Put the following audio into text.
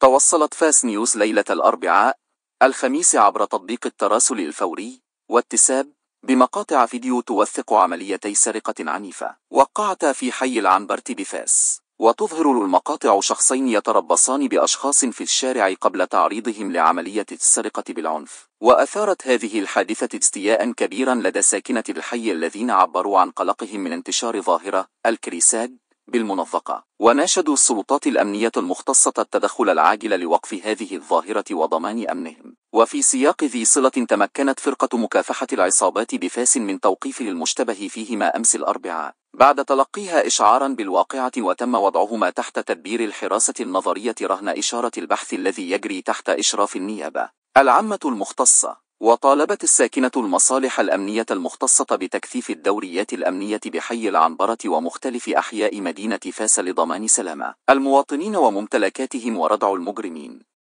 توصلت فاس نيوز ليلة الأربعاء الخميس عبر تطبيق التراسل الفوري واتساب بمقاطع فيديو توثق عمليتي سرقة عنيفة وقعتا في حي العنبرت بفاس وتظهر المقاطع شخصين يتربصان بأشخاص في الشارع قبل تعريضهم لعملية السرقة بالعنف وأثارت هذه الحادثة استياء كبيرا لدى ساكنة الحي الذين عبروا عن قلقهم من انتشار ظاهرة الكريساج بالمنظقة وناشدوا السلطات الأمنية المختصة التدخل العاجل لوقف هذه الظاهرة وضمان أمنهم وفي سياق ذي صلة تمكنت فرقة مكافحة العصابات بفاس من توقيف المشتبه فيهما أمس الأربعاء بعد تلقيها إشعارا بالواقعة وتم وضعهما تحت تدبير الحراسة النظرية رهن إشارة البحث الذي يجري تحت إشراف النيابة العامة المختصة وطالبت الساكنة المصالح الأمنية المختصة بتكثيف الدوريات الأمنية بحي العنبرة ومختلف أحياء مدينة فاس لضمان سلامة المواطنين وممتلكاتهم وردع المجرمين